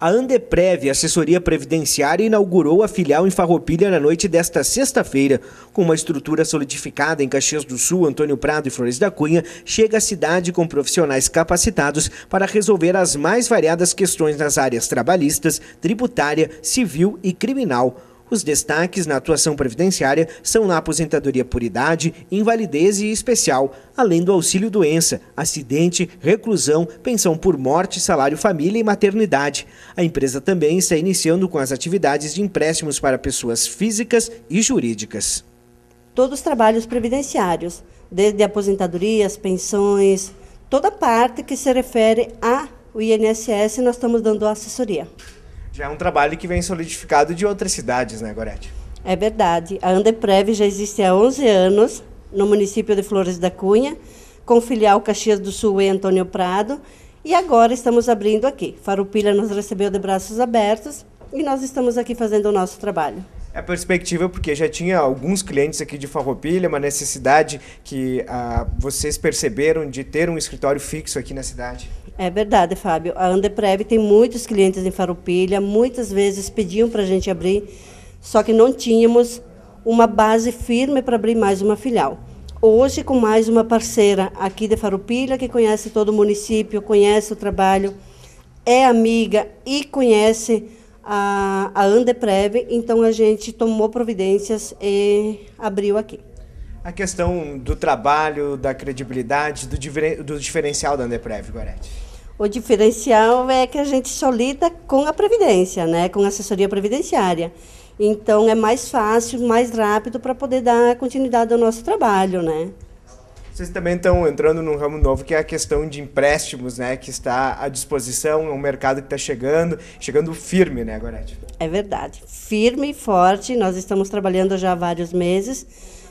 A Andeprev, assessoria previdenciária, inaugurou a filial em Farroupilha na noite desta sexta-feira. Com uma estrutura solidificada em Caxias do Sul, Antônio Prado e Flores da Cunha, chega à cidade com profissionais capacitados para resolver as mais variadas questões nas áreas trabalhistas, tributária, civil e criminal. Os destaques na atuação previdenciária são na aposentadoria por idade, invalidez e especial, além do auxílio doença, acidente, reclusão, pensão por morte, salário família e maternidade. A empresa também está iniciando com as atividades de empréstimos para pessoas físicas e jurídicas. Todos os trabalhos previdenciários, desde aposentadorias, pensões, toda parte que se refere ao INSS, nós estamos dando assessoria. Já é um trabalho que vem solidificado de outras cidades, né, Gorete? É verdade. A Andeprev já existe há 11 anos no município de Flores da Cunha, com filial Caxias do Sul e Antônio Prado. E agora estamos abrindo aqui. Farupilha nos recebeu de braços abertos e nós estamos aqui fazendo o nosso trabalho a é perspectiva, porque já tinha alguns clientes aqui de Farroupilha, uma necessidade que ah, vocês perceberam de ter um escritório fixo aqui na cidade. É verdade, Fábio. A Underprev tem muitos clientes em Farroupilha, muitas vezes pediam para a gente abrir, só que não tínhamos uma base firme para abrir mais uma filial. Hoje, com mais uma parceira aqui de Farroupilha, que conhece todo o município, conhece o trabalho, é amiga e conhece a, a Andeprev, então a gente tomou providências e abriu aqui. A questão do trabalho, da credibilidade, do, do diferencial da Andeprev, Gorete. O diferencial é que a gente só lida com a previdência, né? com a assessoria previdenciária. Então é mais fácil, mais rápido para poder dar continuidade ao nosso trabalho, né? Vocês também estão entrando num ramo novo que é a questão de empréstimos, né? Que está à disposição, é um mercado que está chegando, chegando firme, né, Gorete? É verdade. Firme e forte. Nós estamos trabalhando já há vários meses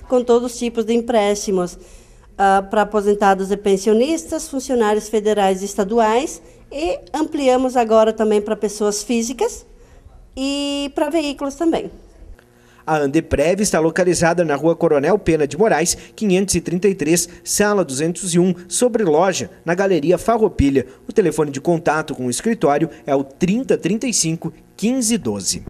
com todos os tipos de empréstimos uh, para aposentados e pensionistas, funcionários federais e estaduais e ampliamos agora também para pessoas físicas e para veículos também. A Andeprev está localizada na rua Coronel Pena de Moraes, 533, sala 201, sobre loja, na Galeria Farroupilha. O telefone de contato com o escritório é o 3035 1512.